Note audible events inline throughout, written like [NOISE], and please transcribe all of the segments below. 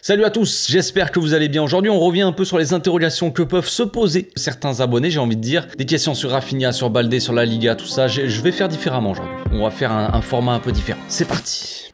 Salut à tous, j'espère que vous allez bien. Aujourd'hui, on revient un peu sur les interrogations que peuvent se poser certains abonnés, j'ai envie de dire. Des questions sur Raffinia, sur Baldé, sur la Liga, tout ça. Je vais faire différemment aujourd'hui. On va faire un, un format un peu différent. C'est parti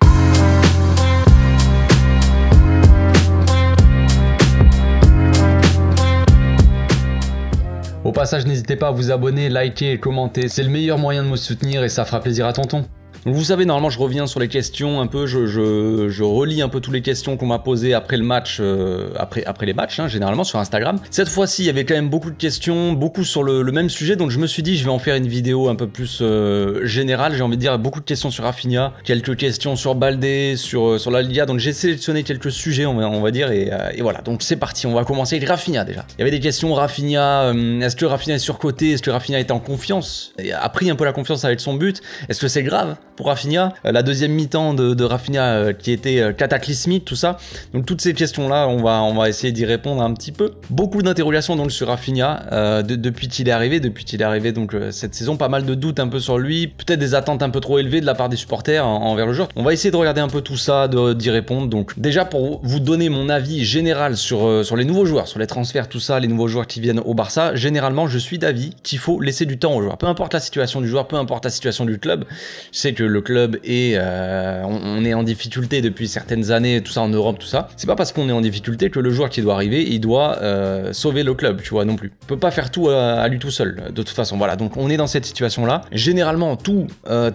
Au passage, n'hésitez pas à vous abonner, liker et commenter. C'est le meilleur moyen de me soutenir et ça fera plaisir à tonton. Donc vous savez, normalement, je reviens sur les questions un peu, je, je, je relis un peu toutes les questions qu'on m'a posées après le match, euh, après, après les matchs, hein, généralement sur Instagram. Cette fois-ci, il y avait quand même beaucoup de questions, beaucoup sur le, le, même sujet, donc je me suis dit, je vais en faire une vidéo un peu plus euh, générale. J'ai envie de dire beaucoup de questions sur Rafinha, quelques questions sur Baldé, sur, euh, sur la Liga. Donc j'ai sélectionné quelques sujets, on va, on va dire, et, et, voilà. Donc c'est parti, on va commencer avec Rafinha déjà. Il y avait des questions, Rafinha, est-ce que Rafinha est surcoté Est-ce que Rafinha est en confiance a pris un peu la confiance avec son but Est-ce que c'est grave pour Rafinha, euh, la deuxième mi-temps de, Rafinha euh, qui était euh, cataclysmique, tout ça. Donc toutes ces questions-là, on va, on va essayer d'y répondre un petit peu. Beaucoup d'interrogations donc sur Rafinha depuis qu'il est arrivé, depuis qu'il est arrivé donc cette saison, pas mal de doutes un peu sur lui, peut-être des attentes un peu trop élevées de la part des supporters envers le joueur. On va essayer de regarder un peu tout ça, d'y répondre. Donc déjà pour vous donner mon avis général sur, sur les nouveaux joueurs, sur les transferts, tout ça, les nouveaux joueurs qui viennent au Barça, généralement je suis d'avis qu'il faut laisser du temps aux joueurs. Peu importe la situation du joueur, peu importe la situation du club, c'est que le club est, euh, on, est en difficulté depuis certaines années, tout ça en Europe, tout ça, c'est pas parce qu'on est en difficulté que le joueur qui doit arriver, il doit euh, sauver le club, tu vois, non plus. On peut pas faire tout euh, à, lui tout seul, de toute façon. Voilà, donc on est dans cette situation-là. Généralement, tout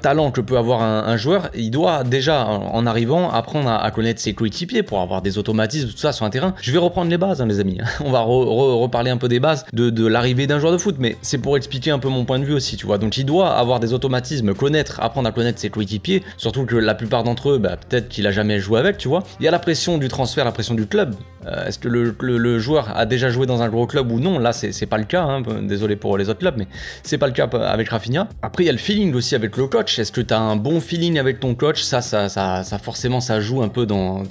talent que peut avoir un, joueur, il doit déjà, en, arrivant, apprendre à, connaître ses coéquipiers pour avoir des automatismes, tout ça sur un terrain. Je vais reprendre les bases, hein, les amis. [LAUGHS] on va reparler un peu des bases de l'arrivée d'un joueur de foot, mais c'est pour expliquer un peu mon point de vue aussi, tu vois. Donc il doit avoir des automatismes, connaître, apprendre à connaître de ses coéquipiers, surtout que la plupart d'entre eux, bah, peut-être qu'il a jamais joué avec, tu vois. Il y a la pression du transfert, la pression du club. Euh, est-ce que le, joueur a déjà joué dans un gros club ou non Là, c'est pas le cas. Hein. Désolé pour les autres clubs, mais c'est pas le cas avec Rafinha. Après, il y a le feeling aussi avec le coach. Est-ce que tu as un bon feeling avec ton coach ça ça, ça forcément, ça joue un peu dans,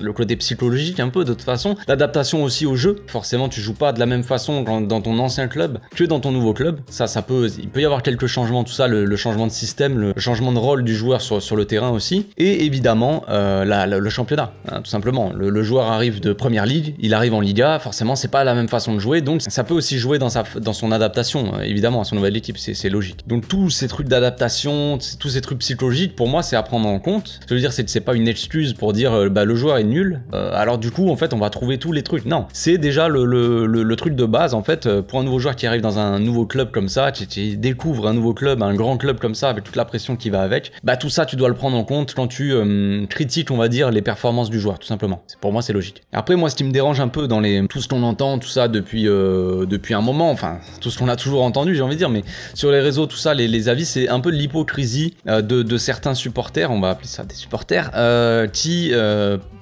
le côté psychologique, un peu de toute façon. L'adaptation aussi au jeu. Forcément, tu joues pas de la même façon dans ton ancien club que dans ton nouveau club. Ça, ça peut, il peut y avoir quelques changements, tout ça, le, le changement de système, le changement de rôle du joueur sur, sur le terrain aussi, et évidemment euh, le championnat, hein, tout simplement. Le, joueur arrive de première ligue, il arrive en Liga, forcément c'est pas la même façon de jouer, donc ça peut aussi jouer dans, sa, dans son adaptation, euh, évidemment, à son nouvelle équipe, c'est logique. Donc tous ces trucs d'adaptation, tous ces trucs psychologiques, pour moi c'est à prendre en compte. Ce que je veux dire, c'est que c'est pas une excuse pour dire euh, bah, le joueur est nul, alors du coup en fait on va trouver tous les trucs. Non, c'est déjà le, le, le, truc de base en fait pour un nouveau joueur qui arrive dans un nouveau club comme ça, qui, découvre un nouveau club, un grand club comme ça, avec toute la pression qui va avec bah tout ça tu dois le prendre en compte quand tu euh, critiques on va dire les performances du joueur tout simplement. Pour moi c'est logique. Après moi ce qui me dérange un peu dans les tout ce qu'on entend tout ça depuis euh, depuis un moment, enfin tout ce qu'on a toujours entendu j'ai envie de dire, mais sur les réseaux tout ça les, avis c'est un peu l'hypocrisie euh, de, certains supporters, on va appeler ça des supporters, qui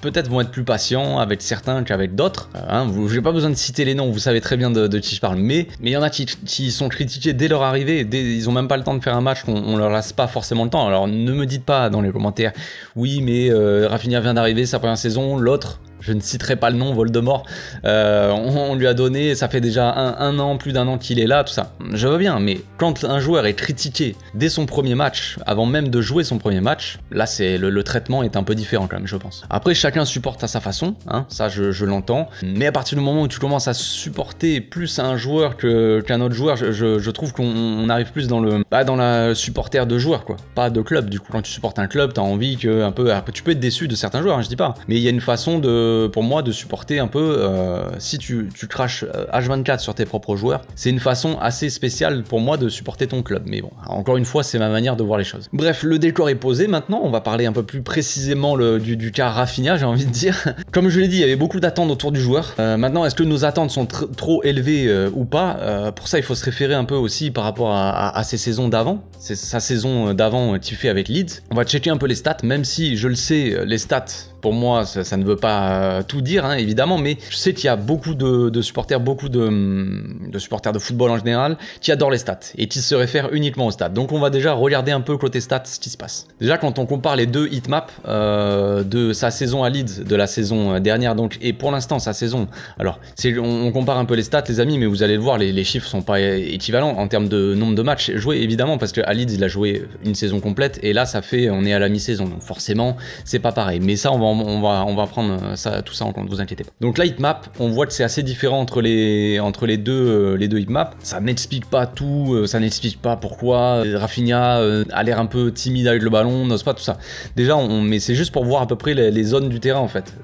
peut-être vont être plus patients avec certains qu'avec d'autres. Hein. Je n'ai pas besoin de citer les noms, vous savez très bien de, qui je parle, mais mais il y en a qui, sont critiqués dès leur arrivée, dès, ils ont même pas le temps de faire un match, on, leur laisse pas forcément le temps alors ne me dites pas dans les commentaires, oui, mais euh, vient d'arriver, sa première saison, l'autre je ne citerai pas le nom, Voldemort, euh, on, lui a donné, ça fait déjà un, an, plus d'un an qu'il est là, tout ça. Je veux bien, mais quand un joueur est critiqué dès son premier match, avant même de jouer son premier match, là c'est le, traitement est un peu différent quand même, je pense. Après, chacun supporte à sa façon, hein, ça je, l'entends, mais à partir du moment où tu commences à supporter plus un joueur qu'un autre joueur, je, trouve qu'on arrive plus dans le bah, dans la supporter de joueur, quoi, pas de club. Du coup, quand tu supportes un club, tu as envie que un peu, tu peux être déçu de certains joueurs, hein, je dis pas, mais il y a une façon de pour moi de supporter un peu, euh, si tu, craches H24 euh, sur tes propres joueurs, c'est une façon assez spéciale pour moi de supporter ton club. Mais bon, encore une fois, c'est ma manière de voir les choses. Bref, le décor est posé maintenant, on va parler un peu plus précisément du, cas Rafinha, j'ai envie de dire. [LAUGHS] Comme je l'ai dit, il y avait beaucoup d'attentes autour du joueur. Euh, maintenant, est-ce que nos attentes sont trop élevées ou pas Pour ça, il faut se référer un peu aussi par rapport à, ses saisons d'avant. C'est sa saison d'avant tu fais avec Leeds. On va checker un peu les stats, même si je le sais, les stats pour moi, ça, ne veut pas euh, tout dire, hein, évidemment, mais je sais qu'il y a beaucoup de, supporters, beaucoup de, supporters de football en général, qui adorent les stats et qui se réfèrent uniquement aux stats. Donc on va déjà regarder un peu côté stats ce qui se passe. Déjà, quand on compare les deux heatmaps euh, de sa saison à Leeds, de la saison euh, dernière, donc, et pour l'instant, sa saison, alors, on, compare un peu les stats, les amis, mais vous allez le voir, les, les chiffres sont pas équivalents en termes de nombre de matchs joués, évidemment, parce que à Leeds, il a joué une saison complète, et là, ça fait, on est à la mi-saison, donc forcément, c'est pas pareil. Mais ça, on va on va, on va prendre euh, ça, tout ça en compte, vous inquiétez pas. Donc la map on voit que c'est assez différent entre les, entre les deux, euh, les deux heatmaps. Ça n'explique pas tout, euh, ça n'explique pas pourquoi Rafinha a l'air un peu timide avec le ballon, n'ose pas tout ça. Déjà, on, mais c'est juste pour voir à peu près les, zones du terrain en fait.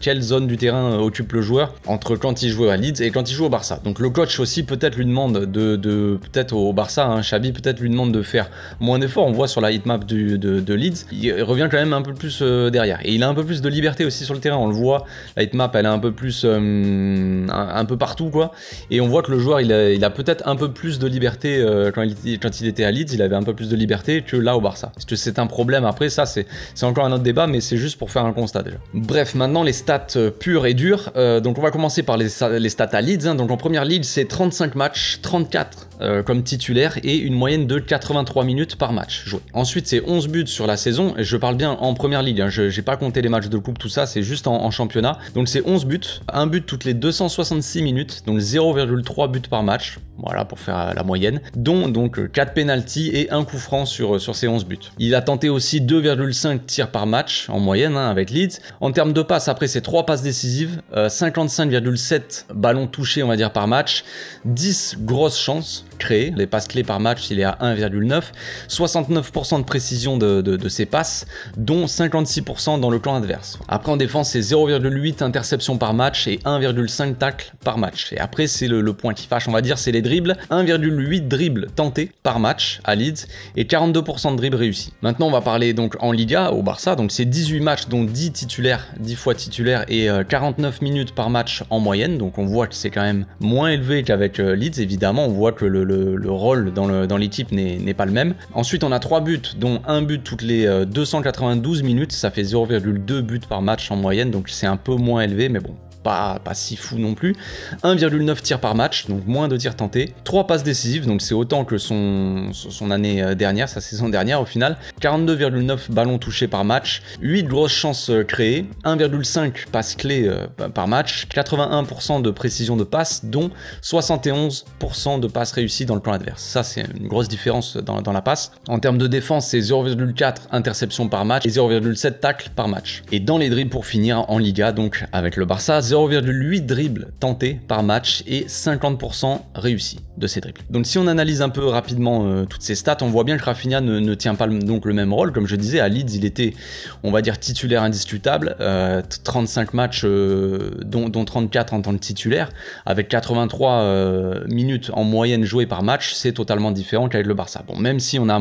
quelle zone du terrain occupe le joueur entre quand il joue à Leeds et quand il joue au Barça. Donc le coach aussi peut-être lui demande de, peut-être au Barça, hein, peut-être lui demande de faire moins d'efforts. On voit sur la heatmap de, de Leeds, il revient quand même un peu plus derrière et il a un peu plus plus de liberté aussi sur le terrain. On le voit, la hitmap, elle est un peu plus, euh, un, peu partout quoi. Et on voit que le joueur, il a, il a peut-être un peu plus de liberté euh, quand, il, quand, il, était à Leeds, il avait un peu plus de liberté que là au Barça. Est-ce que c'est un problème Après, ça, c'est encore un autre débat, mais c'est juste pour faire un constat déjà. Bref, maintenant les stats euh, pures et dures. donc on va commencer par les, les stats à Leeds. Hein. Donc en première ligue, c'est 35 matchs, 34 comme titulaire et une moyenne de 83 minutes par match joué. Ensuite, c'est 11 buts sur la saison. Et je parle bien en première ligue. Hein. Je n'ai pas compté les matchs de coupe, tout ça, c'est juste en, championnat. Donc c'est 11 buts, un but toutes les 266 minutes, donc 0,3 buts par match, voilà pour faire euh, la moyenne, dont donc 4 euh, pénalties et un coup franc sur, euh, sur ses 11 buts. Il a tenté aussi 2,5 tirs par match en moyenne hein, avec Leeds. En termes de passes, après ses trois passes décisives, 55,7 ballons touchés on va dire par match, 10 grosses chances, créées, les passes clés par match, il est à 1,9, 69% de précision de, de, ses passes, dont 56% dans le camp adverse. Après en défense, c'est 0,8 interceptions par match et 1,5 tacles par match. Et après, c'est le, point qui fâche, on va dire, c'est les dribbles, 1,8 dribbles tentés par match à Leeds et 42% de dribbles réussis. Maintenant, on va parler donc en Liga au Barça, donc c'est 18 matchs dont 10 titulaires, 10 fois titulaires et 49 euh, minutes par match en moyenne, donc on voit que c'est quand même moins élevé qu'avec euh, Leeds, évidemment, on voit que le, le, rôle dans l'équipe n'est pas le même. Ensuite, on a 3 buts, dont un but toutes les 292 euh, minutes. Ça fait 0,2 buts par match en moyenne, donc c'est un peu moins élevé, mais bon, pas, si fou non plus. 1,9 tir par match, donc moins de tirs tentés. 3 passes décisives, donc c'est autant que son, année euh, dernière, sa saison dernière au final. 42,9 ballons touchés par match, 8 grosses chances euh, créées, 1,5 passes clés euh, par match, 81% de précision de passe, dont 71% de passes réussies dans le plan adverse. Ça, c'est une grosse différence dans, la passe. En termes de défense, c'est 0,4 interceptions par match et 0,7 tacles par match. Et dans les dribbles pour finir en Liga, donc avec le Barça, 0,8 dribbles tentés par match et 50% réussis de ces dribbles. Donc si on analyse un peu rapidement euh, toutes ces stats, on voit bien que Rafinha ne, tient pas le, donc le même rôle. Comme je disais, à Leeds, il était, on va dire, titulaire indiscutable, 35 euh, matchs, euh, dont, 34 en tant que titulaire, avec 83 minutes en moyenne jouées par match, c'est totalement différent qu'avec le Barça. Bon, même si on a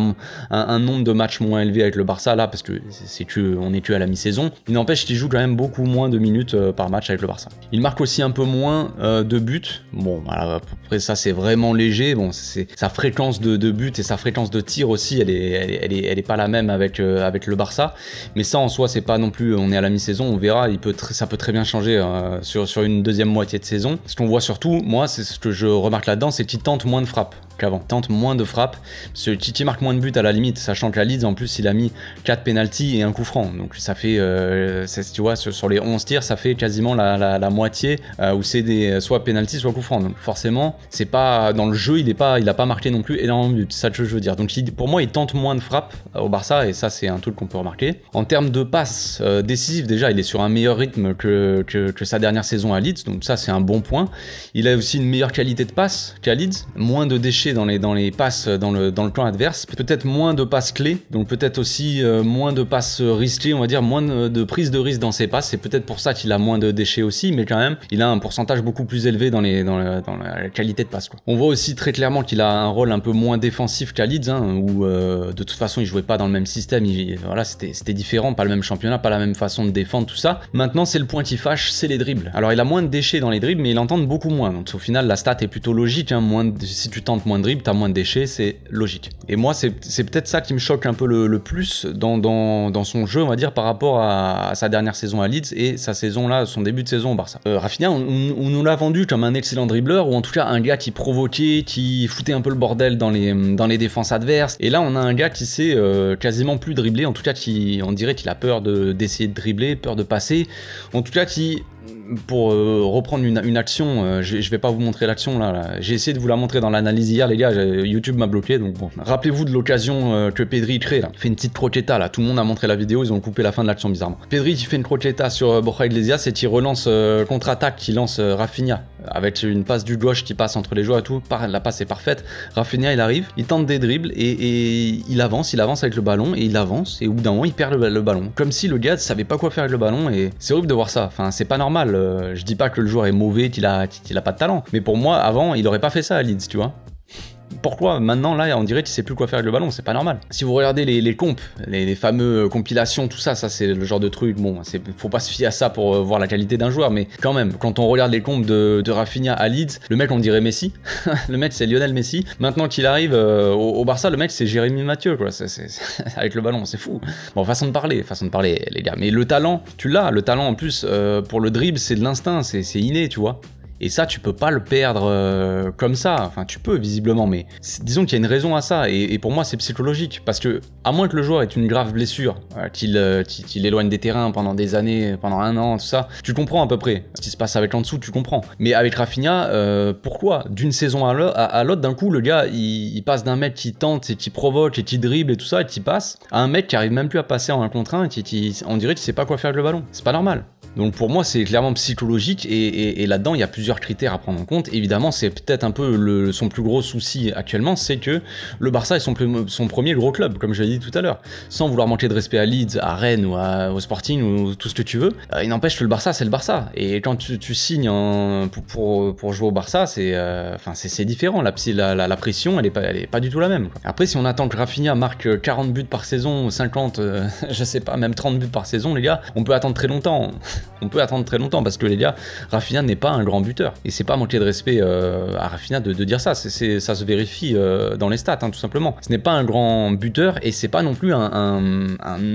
un, nombre de matchs moins élevé avec le Barça, là, parce que c'est que on est que à la mi-saison, il n'empêche qu'il joue quand même beaucoup moins de minutes par match avec le Barça. Il marque aussi un peu moins euh, de buts. Bon, après ça c'est vraiment léger. Bon, sa fréquence de, de buts et sa fréquence de tir aussi, elle est, elle pas la même avec, euh, avec le Barça. Mais ça en soi c'est pas non plus. On est à la mi-saison, on verra. Il peut ça peut très bien changer euh, sur, sur une deuxième moitié de saison. Ce qu'on voit surtout, moi c'est ce que je remarque là-dedans, c'est qu'il tente moins de frappes qu'avant. Tente moins de frappes. Ce Titi marque moins de buts à la limite, sachant qu'à Leeds, en plus, il a mis 4 pénaltys et un coup franc. Donc ça fait, euh, tu vois, sur les 11 tirs, ça fait quasiment la, moitié euh, où c'est des soit penalty soit coup franc. Donc forcément, c'est pas dans le jeu, il est pas, a pas marqué non plus énormément de buts. Ça je veux dire. Donc pour moi, il tente moins de frappes au Barça et ça, c'est un truc qu'on peut remarquer. En termes de passes euh, décisives, déjà, il est sur un meilleur rythme que, que, sa dernière saison à Leeds. Donc ça, c'est un bon point. Il a aussi une meilleure qualité de passe qu'à Leeds, moins de déchets dans les, dans les passes dans le, dans le camp adverse. Peut-être moins de passes clés, donc peut-être aussi euh, moins de passes risquées, on va dire moins de, prise de risque dans ses passes. C'est peut-être pour ça qu'il a moins de déchets aussi, mais quand même, il a un pourcentage beaucoup plus élevé dans, les, dans, la, qualité de passe. Quoi. On voit aussi très clairement qu'il a un rôle un peu moins défensif qu'à Leeds, hein, où euh, de toute façon il jouait pas dans le même système. Il, voilà, c'était différent, pas le même championnat, pas la même façon de défendre, tout ça. Maintenant, c'est le point qui fâche, c'est les dribbles. Alors il a moins de déchets dans les dribbles, mais il entend beaucoup moins. Donc au final, la stat est plutôt logique. Hein, moins si tu tentes moins Dribble, t'as moins de déchets, c'est logique. Et moi, c'est peut-être ça qui me choque un peu le, plus dans, dans, son jeu, on va dire, par rapport à, sa dernière saison à Leeds et sa saison là, son début de saison au Barça. Euh, Rafinha, on, nous l'a vendu comme un excellent dribbleur, ou en tout cas un gars qui provoquait, qui foutait un peu le bordel dans les, dans les défenses adverses. Et là, on a un gars qui sait euh, quasiment plus dribbler, en tout cas, qui, on dirait qu'il a peur d'essayer de dribbler, peur de passer, en tout cas, qui pour euh, reprendre une, action, euh, je, vais pas vous montrer l'action là. J'ai essayé de vous la montrer dans l'analyse hier, les gars. YouTube m'a bloqué, donc bon. Rappelez-vous de l'occasion euh, que Pedri crée là. Il fait une petite croqueta là. Tout le monde a montré la vidéo, ils ont coupé la fin de l'action bizarrement. Pedri qui fait une croqueta sur Borja Iglesias et qui relance contre-attaque, qui lance Rafinha avec une passe du gauche qui passe entre les joueurs et tout. la passe est parfaite. Rafinha il arrive, il tente des dribbles et, il avance, il avance avec le ballon et il avance et au bout d'un moment il perd le, le ballon. Comme si le gars savait pas quoi faire avec le ballon et c'est horrible de voir ça. Enfin c'est pas normal. Euh, je dis pas que le joueur est mauvais, qu'il a, a pas de talent. Mais pour moi, avant, il aurait pas fait ça à Leeds, tu vois pourquoi maintenant là on dirait qu'il sait plus quoi faire avec le ballon, c'est pas normal. Si vous regardez les, les comps, les, fameux compilations, tout ça, ça c'est le genre de truc, bon, faut pas se fier à ça pour euh, voir la qualité d'un joueur, mais quand même, quand on regarde les comps de, de Rafinha à Leeds, le mec on dirait Messi, [LAUGHS] le mec c'est Lionel Messi, maintenant qu'il arrive euh, au, Barça, le mec c'est Jérémy Mathieu, quoi, [LAUGHS] avec le ballon, c'est fou. Bon, façon de parler, façon de parler les gars, mais le talent, tu l'as, le talent en plus euh, pour le dribble c'est de l'instinct, c'est inné, tu vois. Et ça, tu peux pas le perdre euh, comme ça. Enfin, tu peux visiblement, mais disons qu'il y a une raison à ça. Et, pour moi, c'est psychologique parce que à moins que le joueur ait une grave blessure, euh, euh, qu'il éloigne des terrains pendant des années, pendant un an, tout ça, tu comprends à peu près ce qui se passe avec l'en dessous, tu comprends. Mais avec Rafinha, pourquoi d'une saison à l'autre, d'un coup, le gars, il, passe d'un mec qui tente et qui provoque et qui dribble et tout ça et qui passe à un mec qui arrive même plus à passer en un contre un et qui, en on dirait sait pas quoi faire avec le ballon. C'est pas normal. Donc pour moi, c'est clairement psychologique et, et là-dedans, il y a plusieurs critères à prendre en compte. Évidemment, c'est peut-être un peu le, son plus gros souci actuellement, c'est que le Barça est son, premier gros club, comme je l'ai dit tout à l'heure. Sans vouloir manquer de respect à Leeds, à Rennes ou au Sporting ou tout ce que tu veux, euh, il n'empêche que le Barça, c'est le Barça. Et quand tu, signes pour, jouer au Barça, c'est euh, c'est différent. La, pression, elle n'est pas, est pas du tout la même. Après, si on attend que Rafinha marque 40 euh, buts par saison, 50, [LAUGHS] je sais pas, même 30 buts par saison, les gars, on peut attendre très longtemps. [LAUGHS] on peut attendre très longtemps parce que les gars, Rafinha n'est pas un grand but et c'est pas manquer de respect euh, à Rafina de, dire ça. C'est, ça se vérifie euh, dans les stats, hein, tout simplement. Ce n'est pas un grand buteur et c'est pas non plus un,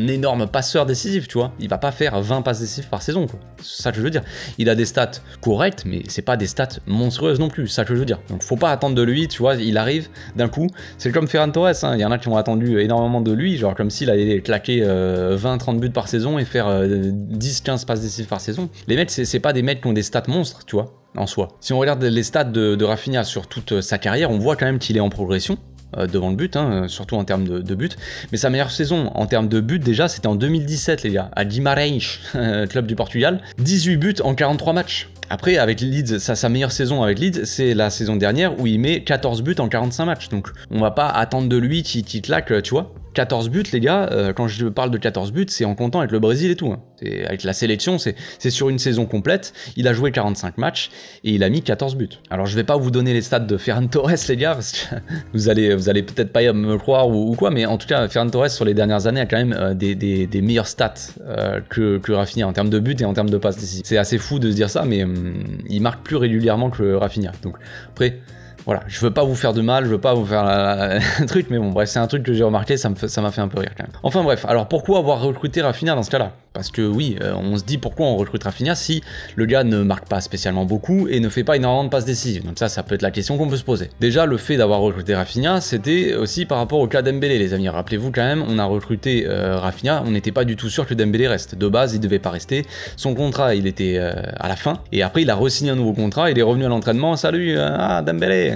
énorme passeur décisif, tu vois. Il va pas faire 20 passes décisives par saison, C'est ça que je veux dire. Il a des stats correctes, mais c'est pas des stats monstrueuses non plus, ça que je veux dire. Donc faut pas attendre de lui, tu vois. Il arrive d'un coup. C'est comme Ferran Torres, hein. il y en a qui ont attendu énormément de lui, genre comme s'il allait claquer 20-30 euh, buts par saison et faire 10-15 passes décisives par saison. Les mecs, c'est pas des mecs qui ont des stats monstres, tu vois en soi. Si on regarde les stats de, de sur toute euh, sa carrière, on voit quand même qu'il est en progression euh, devant le but, hein, euh, surtout en termes de, de but. Mais sa meilleure saison en termes de but déjà, c'était en 2017 les gars, à Guimarães, [LAUGHS] club du Portugal. 18 buts en 43 matchs. Après, avec Leeds, sa, meilleure saison avec Leeds, c'est la saison dernière où il met 14 buts en 45 matchs. Donc, on va pas attendre de lui qu'il claque, tu vois. 14 buts, les gars, euh, quand je parle de 14 buts, c'est en comptant avec le Brésil et tout. Hein. Avec la sélection, c'est sur une saison complète. Il a joué 45 matchs et il a mis 14 buts. Alors je vais pas vous donner les stats de Ferran Torres, les gars, parce que [LAUGHS] vous allez, peut-être pas me croire ou, quoi, mais en tout cas, Ferran Torres, sur les dernières années, a quand même euh, des, meilleurs meilleures stats euh, que, que Rafinha en termes de buts et en termes de passes. C'est assez fou de se dire ça, mais hum, il marque plus régulièrement que Rafinha. Donc après voilà, je veux pas vous faire de mal, je veux pas vous faire [LAUGHS] un truc, mais bon, bref, c'est un truc que j'ai remarqué, ça m'a fait, un peu rire quand même. Enfin bref, alors pourquoi avoir recruté Rafinha dans ce cas-là Parce que oui, euh, on se dit pourquoi on recrute Rafinha si le gars ne marque pas spécialement beaucoup et ne fait pas énormément de passes décisives. Donc ça, ça peut être la question qu'on peut se poser. Déjà, le fait d'avoir recruté Rafinha, c'était aussi par rapport au cas Dembélé, les amis. Rappelez-vous quand même, on a recruté euh, on n'était pas du tout sûr que Dembélé reste. De base, il devait pas rester. Son contrat, il était euh, à la fin, et après, il a re-signé un nouveau contrat, il est revenu à l'entraînement, salut, ah Dembélé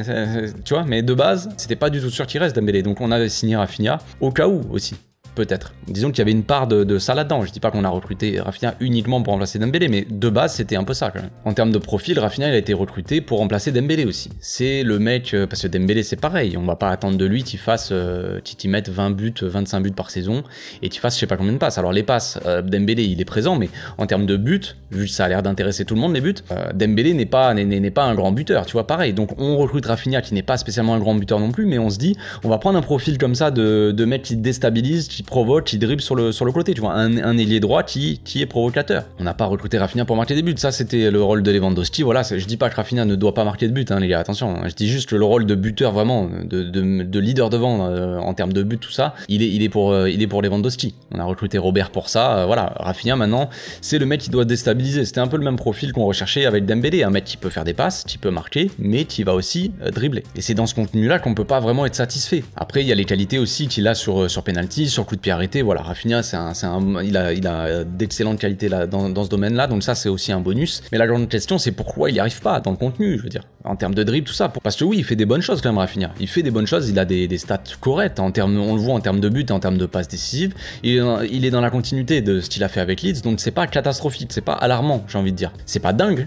tu vois, mais de base, c'était pas du tout sûr qu'il reste Dembélé. Donc on avait signé Rafinha au cas où aussi peut-être. Disons qu'il y avait une part de, ça là-dedans. Je dis pas qu'on a recruté Rafinha uniquement pour remplacer Dembélé, mais de base, c'était un peu ça quand même. En termes de profil, Rafinha, il a été recruté pour remplacer Dembélé aussi. C'est le mec, euh, parce que Dembélé, c'est pareil. On va pas attendre de lui qu'il fasse, euh, qu'il mette 20 buts, 25 buts par saison et qu'il fasse je sais pas combien de passes. Alors les passes, euh, Dembélé, il est présent, mais en termes de buts, vu que ça a l'air d'intéresser tout le monde les buts, euh, Dembélé n'est pas, n'est pas un grand buteur, tu vois, pareil. Donc on recrute Rafinha qui n'est pas spécialement un grand buteur non plus, mais on se dit, on va prendre un profil comme ça de, de mec qui déstabilise, qui provoque, il dribble sur le, sur le côté, tu vois, un, un ailier droit qui, qui est provocateur. On n'a pas recruté Rafinha pour marquer des buts, ça c'était le rôle de Lewandowski, voilà, je dis pas que Rafinha ne doit pas marquer de but, hein, les gars, attention, hein. je dis juste que le rôle de buteur vraiment, de, de, leader devant euh, en termes de but, tout ça, il est, il, est pour, euh, il est pour Lewandowski. On a recruté Robert pour ça, euh, voilà, Rafinha maintenant, c'est le mec qui doit déstabiliser, c'était un peu le même profil qu'on recherchait avec Dembélé, un mec qui peut faire des passes, qui peut marquer, mais qui va aussi dribbler. Et c'est dans ce contenu-là qu'on peut pas vraiment être satisfait. Après, il y a les qualités aussi qu'il a sur, sur penalty, sur coup coup de Voilà, Rafinha, c'est il a, d'excellentes qualités là, dans, ce domaine-là, donc ça c'est aussi un bonus. Mais la grande question, c'est pourquoi il n'y arrive pas dans le contenu, je veux dire, en termes de dribble, tout ça. Parce que oui, il fait des bonnes choses quand même, Rafinha. Il fait des bonnes choses, il a des, stats correctes en termes, on le voit en termes de buts en termes de passes décisives. Il il est dans la continuité de ce qu'il a fait avec Leeds, donc c'est pas catastrophique, c'est pas alarmant, j'ai envie de dire. C'est pas dingue,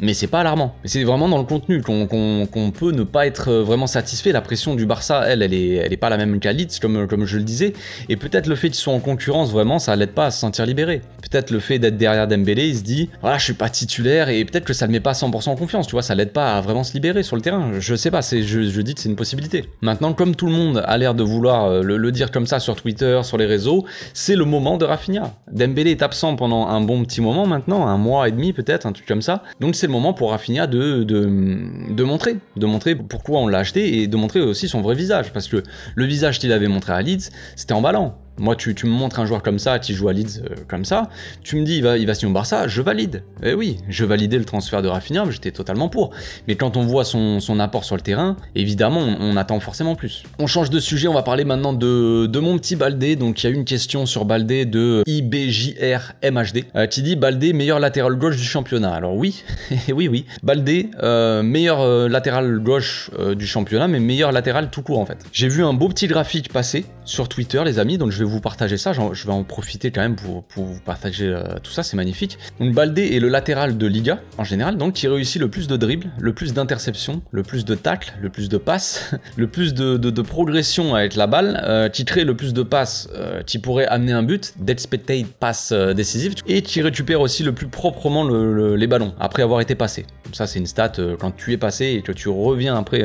mais c'est pas alarmant. C'est vraiment dans le contenu qu'on peut ne pas être euh, vraiment satisfait. La pression du Barça, elle, elle est, elle est pas la même qu'à Leeds, comme, comme je le disais. Et peut-être le fait qu'ils soient en concurrence, vraiment, ça l'aide pas à se sentir libéré. Peut-être le fait d'être derrière Dembélé, il se dit, voilà, je suis pas titulaire, et peut-être que ça ne met pas 100% en confiance, tu vois, ça l'aide pas à vraiment se libérer sur le terrain. Je sais pas, je, je dis que c'est une possibilité. Maintenant, comme tout le monde a l'air de vouloir euh, le, dire comme ça sur Twitter, sur les réseaux, c'est le moment de Rafinha. Dembélé est absent pendant un bon petit moment maintenant, un mois et demi peut-être, un truc comme ça. Donc c'est moment pour Rafinha de, de, de montrer, de montrer pourquoi on l'a acheté et de montrer aussi son vrai visage. Parce que le visage qu'il avait montré à Leeds, c'était emballant. Moi, tu, me montres un joueur comme ça, qui joue à Leeds euh, comme ça, tu me dis il va, il va signer au Barça, je valide. et eh oui, je validais le transfert de Rafinha, j'étais totalement pour. Mais quand on voit son, apport sur le terrain, évidemment, on, attend forcément plus. On change de sujet, on va parler maintenant de, mon petit Baldé. Donc, il y a une question sur Baldé de IBJRMHD euh, qui dit Baldé, meilleur latéral gauche du championnat. Alors, oui, [LAUGHS] oui, oui. Baldé, euh, meilleur latéral gauche du championnat, mais meilleur latéral tout court en fait. J'ai vu un beau petit graphique passer sur Twitter, les amis, donc je vais vous partager ça, je vais en profiter quand même pour, pour vous partager euh, tout ça, c'est magnifique. Donc Baldé est le latéral de Liga en général, donc qui réussit le plus de dribbles, le plus d'interceptions, le plus de tacles, le plus de passes, [LAUGHS] le plus de, de, progression avec la balle, qui euh, crée le plus de passes euh, qui pourrait amener un but, d'expected passe décisive, et qui récupère aussi le plus proprement les ballons après avoir été passé. ça c'est une stat, quand tu es passé et que tu reviens après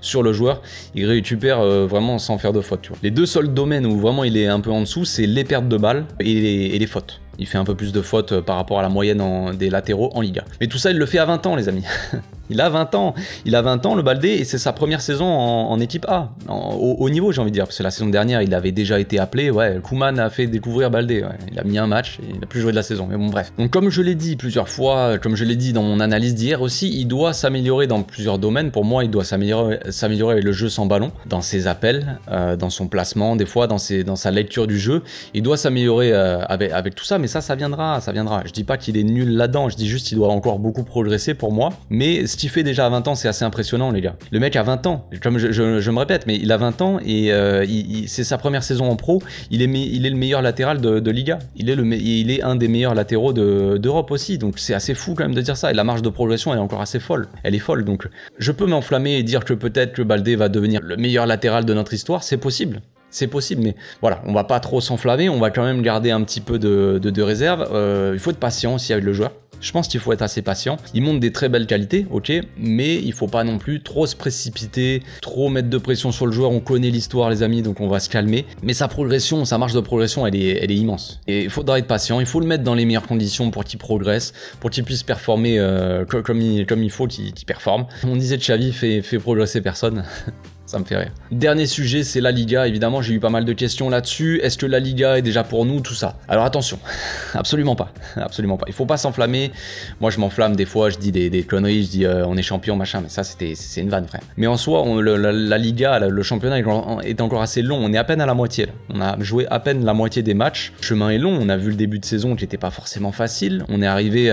sur le joueur, il récupère vraiment sans faire de faute. Tu vois. Les deux seuls domaines où vraiment il est un en dessous, c'est les pertes de balles et les, fautes. Il fait un peu plus de fautes euh, par rapport à la moyenne des latéraux en Liga. Mais tout ça, il le fait à 20 ans, les amis. [LAUGHS] Il a 20 ans. Il a 20 ans, le Baldé, et c'est sa première saison en, équipe A, au, niveau, j'ai envie de dire. Parce que la saison dernière, il avait déjà été appelé. Ouais, Kuman a fait découvrir Baldé. Il a mis un match et il n'a plus joué de la saison. Mais bon, bref. Donc, comme je l'ai dit plusieurs fois, comme je l'ai dit dans mon analyse d'hier aussi, il doit s'améliorer dans plusieurs domaines. Pour moi, il doit s'améliorer avec le jeu sans ballon, dans ses appels, euh, dans son placement, des fois, dans, ses, dans sa lecture du jeu. Il doit s'améliorer euh, avec, avec tout ça, mais ça, ça viendra. Ça viendra. Je dis pas qu'il est nul là-dedans. Je dis juste qu'il doit encore beaucoup progresser pour moi. Mais ce qu'il fait déjà à 20 ans, c'est assez impressionnant, les gars. Le mec a 20 ans, comme je, me répète, mais il a 20 ans et euh, c'est sa première saison en pro. Il est, le meilleur latéral de, Liga. Il est, un des meilleurs latéraux d'Europe aussi. Donc c'est assez fou quand même de dire ça. Et la marge de progression, est encore assez folle. Elle est folle. Donc je peux m'enflammer et dire que peut-être que Baldé va devenir le meilleur latéral de notre histoire. C'est possible c'est possible, mais voilà, on va pas trop s'enflammer, on va quand même garder un petit peu de, de, réserve. Euh, il faut être patient aussi avec le joueur. Je pense qu'il faut être assez patient. Il montre des très belles qualités, ok, mais il faut pas non plus trop se précipiter, trop mettre de pression sur le joueur. On connaît l'histoire, les amis, donc on va se calmer. Mais sa progression, sa marge de progression, elle est, elle est immense. Et il faudra être patient. Il faut le mettre dans les meilleures conditions pour qu'il progresse, pour qu'il puisse performer euh, comme, il, faut, qu'il performe. On disait Xavi fait, fait progresser personne. [LAUGHS] Ça me fait rire. Dernier sujet, c'est la Liga. Évidemment, j'ai eu pas mal de questions là-dessus. Est-ce que la Liga est déjà pour nous Tout ça. Alors attention, [LAUGHS] absolument pas. [LAUGHS] Absolument pas. Il faut pas s'enflammer. Moi, je m'enflamme des fois, je dis des, conneries, je dis euh, on est champion, machin. Mais ça, c'était, c'est une vanne, frère. Mais en soi, la, Liga, le championnat est encore assez long. On est à peine à la moitié. On a joué à peine la moitié des matchs. Le chemin est long. On a vu le début de saison qui n'était pas forcément facile. On est arrivé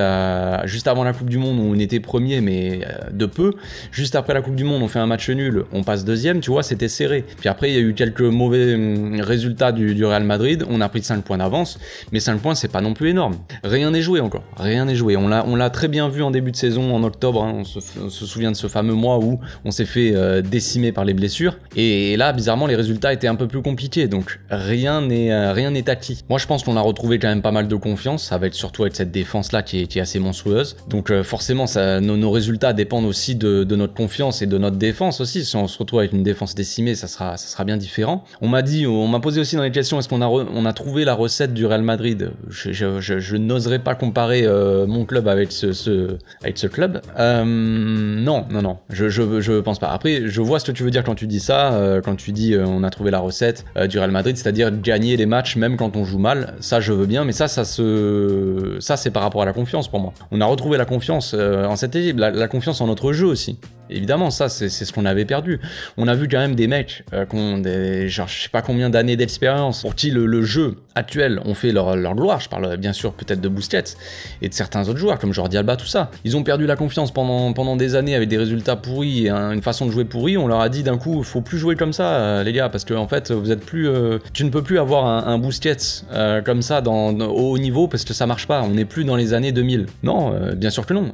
juste avant la Coupe du Monde où on était premier, mais euh, de peu. Juste après la Coupe du Monde, on fait un match nul. On passe deuxième tu vois, c'était serré. Puis après, il y a eu quelques mauvais hum, résultats du, du Real Madrid. On a pris 5 points d'avance, mais 5 points, c'est pas non plus énorme. Rien n'est joué encore. Rien n'est joué. On l'a, on l'a très bien vu en début de saison, en octobre. Hein. On, se, souvient de ce fameux mois où on s'est fait euh, décimer par les blessures. Et, là, bizarrement, les résultats étaient un peu plus compliqués. Donc rien n'est, euh, rien n'est acquis. Moi, je pense qu'on a retrouvé quand même pas mal de confiance, avec surtout avec cette défense là qui est, assez monstrueuse. Donc euh, forcément, ça, nos, résultats dépendent aussi de, de notre confiance et de notre défense aussi. Si on se retrouve avec une défense décimée, ça sera, ça sera bien différent. On m'a dit, on m'a posé aussi dans les questions, est-ce qu'on a, on a trouvé la recette du Real Madrid Je, n'oserais pas comparer euh, mon club avec ce, avec ce club. Euh, non, non, non, je, je, pense pas. Après, je vois ce que tu veux dire quand tu dis ça, euh, quand tu dis on a trouvé la recette du Real Madrid, c'est-à-dire gagner les matchs même quand on joue mal. Ça, je veux bien, mais ça, ça se, ça c'est par rapport à la confiance pour moi. On a retrouvé la confiance en cette équipe, la confiance en notre jeu aussi. Évidemment, ça, c'est ce qu'on avait perdu. On a vu quand même des mecs euh, qui des, genre, je sais pas combien d'années d'expérience, pour qui le, jeu actuels ont fait leur, leur gloire, je parle bien sûr peut-être de Busquets et de certains autres joueurs comme Jordi Alba, tout ça. Ils ont perdu la confiance pendant, pendant des années avec des résultats pourris et une façon de jouer pourrie. On leur a dit d'un coup, faut plus jouer comme ça, euh, les gars, parce que en fait, vous êtes plus, euh, tu ne peux plus avoir un, un euh, comme ça dans, au haut niveau parce que ça marche pas. On n'est plus dans les années 2000. Non, bien sûr que non.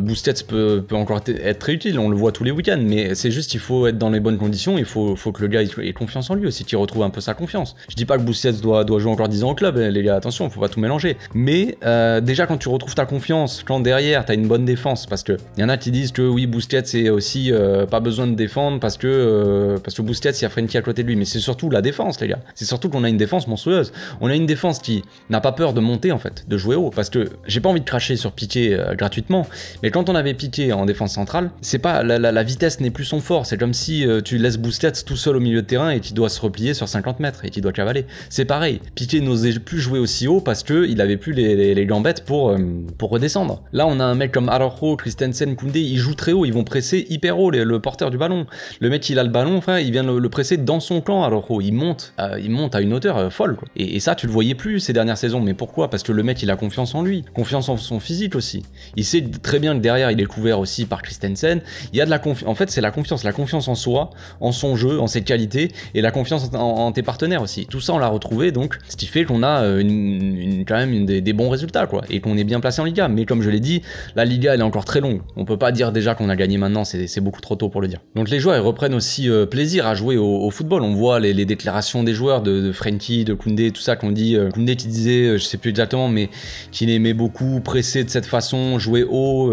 Busquets peut, encore être très utile, on le voit tous les week-ends, mais c'est juste, il faut être dans les bonnes conditions, il faut, faut que le gars ait confiance en lui aussi, qu'il retrouve un peu sa confiance. Je dis pas que Busquets doit, doit jouer encore 10 ans au club, eh, les gars, attention, faut pas tout mélanger. Mais euh, déjà, quand tu retrouves ta confiance, quand derrière, tu as une bonne défense, parce que y en a qui disent que oui, Bousquet c'est aussi euh, pas besoin de défendre parce que, euh, parce que il y a Frenkie à côté de lui. Mais c'est surtout la défense, les gars. C'est surtout qu'on a une défense monstrueuse. On a une défense qui n'a pas peur de monter, en fait, de jouer haut. Parce que j'ai pas envie de cracher sur Piqué gratuitement, mais quand on avait Piqué en défense centrale, c'est pas la, vitesse n'est plus son fort. C'est comme si tu laisses Bousquet tout seul au milieu de terrain et qu'il doit se replier sur 50 mètres et qu'il doit cavaler. C'est pareil n'osait plus jouer aussi haut parce qu'il avait plus les, gambettes pour, euh, pour redescendre. Là, on a un mec comme Araujo, Christensen, Koundé, ils jouent très haut, ils vont presser hyper haut le porteur du ballon. Le mec, il a le ballon, frère, il vient le, presser dans son camp, Araujo. Il monte, euh, il monte à une hauteur euh, folle, quoi. Et, ça, tu le voyais plus ces dernières saisons. Mais pourquoi Parce que le mec, il a confiance en lui, confiance en son physique aussi. Il sait très bien que derrière, il est couvert aussi par Christensen. Il y a de la confiance. En fait, c'est la confiance, la confiance en soi, en son jeu, en ses qualités et la confiance en, en tes partenaires aussi. Tout ça, on l'a retrouvé donc ce qui fait qu'on a euh, une, quand même des, bons résultats, quoi, et qu'on est bien placé en Liga. Mais comme je l'ai dit, la Liga, elle est encore très longue. On peut pas dire déjà qu'on a gagné maintenant, c'est beaucoup trop tôt pour le dire. Donc les joueurs, ils reprennent aussi euh, plaisir à jouer au, football. On voit les, déclarations des joueurs, de, Frenkie, de Koundé, tout ça qu'on dit. Euh, Koundé qui disait, je sais plus exactement, mais qu'il aimait beaucoup presser de cette façon, jouer haut,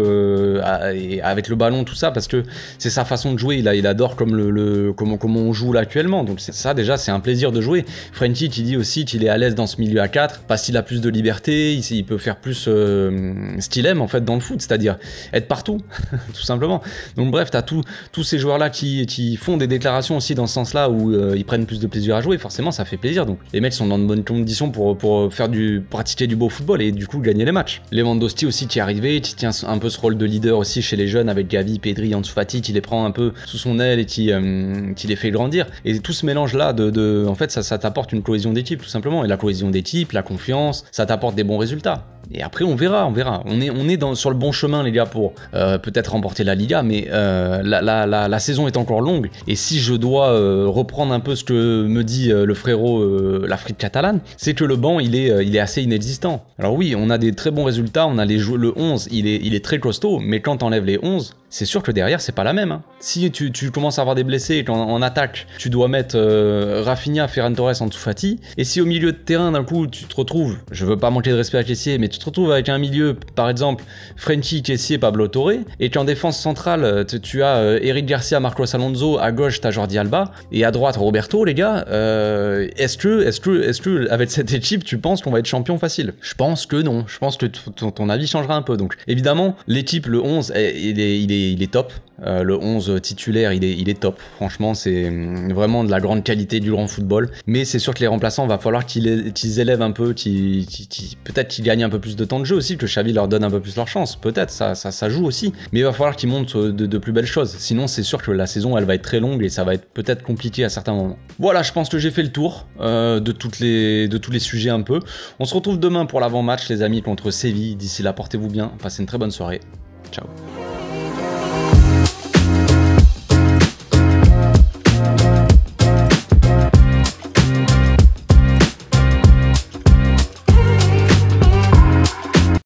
avec le ballon, tout ça, parce que c'est sa façon de jouer. Il, il adore comme le, on joue là actuellement. Donc ça, déjà, c'est un plaisir de jouer. Frenkie qui dit aussi qu'il est à l'aise dans ce milieu à 4 parce qu'il a plus de liberté, il, il peut faire plus euh, ce qu'il aime en fait dans le foot, c'est-à-dire être partout, [LAUGHS] tout simplement. Donc bref, tu as tous ces joueurs-là qui, qui, font des déclarations aussi dans ce sens-là où euh, ils prennent plus de plaisir à jouer, forcément ça fait plaisir. Donc les mecs sont dans de bonnes conditions pour, euh, faire du, pratiquer du beau football et du coup gagner les matchs. Lewandowski aussi qui est arrivé, qui tient un peu ce rôle de leader aussi chez les jeunes avec Gavi, Pedri, Ansu qui les prend un peu sous son aile et qui, qui les fait grandir. Et tout ce mélange-là, de, en fait, ça, ça t'apporte une cohésion d'équipe tout simplement et la cohésion d'équipe, la confiance, ça t'apporte des bons résultats. Et après, on verra, on verra. On est, on est sur le bon chemin, les gars, pour euh, peut-être remporter la Liga, mais euh, la, saison est encore longue. Et si je dois euh, reprendre un peu ce que me dit le frérot l'Afrique catalane, c'est que le banc, il est, il est assez inexistant. Alors oui, on a des très bons résultats, on a les le 11, il est, il est très costaud, mais quand t'enlèves les 11, c'est sûr que derrière, c'est pas la même. Hein. Si tu, commences à avoir des blessés et qu'en attaque, tu dois mettre euh, Rafinha, Ferran Torres en dessous et si au milieu de terrain, d'un coup, tu te retrouves, je veux pas manquer de respect à Kessier, mais tu te retrouves avec un milieu, par exemple, Frenchy, Kessier, Pablo Torre, et qu'en défense centrale, tu as euh, Eric Garcia, Marcos Alonso, à gauche, tu as Jordi Alba, et à droite, Roberto, les gars, euh, est-ce que, est-ce que, est-ce que, avec cette équipe, tu penses qu'on va être champion facile Je pense que non. Je pense que ton, avis changera un peu. Donc, évidemment, l'équipe, le 11, il est il est top. Euh, le 11 titulaire, il est, il est top. Franchement, c'est mm, vraiment de la grande qualité du grand football. Mais c'est sûr que les remplaçants, va falloir qu'ils élèvent un peu, peut-être qu'ils gagnent un peu plus de temps de jeu aussi, que Xavi leur donne un peu plus leur chance. Peut-être, ça, ça, joue aussi. Mais il va falloir qu'ils montent euh, de, plus belles choses. Sinon, c'est sûr que la saison, elle va être très longue et ça va être peut-être compliqué à certains moments. Voilà, je pense que j'ai fait le tour euh, de, toutes les, de tous les sujets un peu. On se retrouve demain pour l'avant-match, les amis, contre Séville. D'ici là, portez-vous bien, passez une très bonne soirée. Ciao.